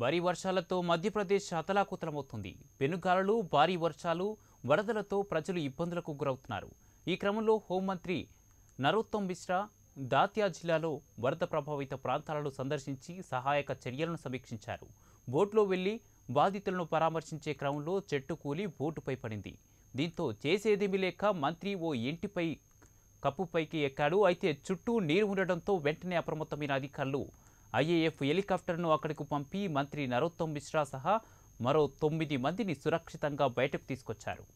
భారీ వర్షాలతో మధ్యప్రదేశ్ అతలాకుతలమవుతుంది పెనుగాలలు భారీ వర్షాలు వరదలతో ప్రజలు ఇబ్బందులకు గురవుతున్నారు ఈ క్రమంలో హోంమంత్రి నరోత్తం మిశ్రా దాతియా జిల్లాలో వరద ప్రభావిత ప్రాంతాలను సందర్శించి సహాయక చర్యలను సమీక్షించారు బోట్లో వెళ్లి బాధితులను పరామర్శించే క్రమంలో చెట్టు కూలి బోటుపై పడింది దీంతో చేసేదేమీ లేక మంత్రి ఓ ఇంటిపై కప్పుపైకి ఎక్కాడు అయితే చుట్టూ నీరు ఉండడంతో వెంటనే అప్రమత్తమైన అధికారులు ఐఏఎఫ్ హెలికాప్టర్ను అక్కడికి పంపి మంత్రి నరోత్తమ్ మిశ్రా సహా మరో తొమ్మిది మందిని సురక్షితంగా బయటకు తీసుకొచ్చారు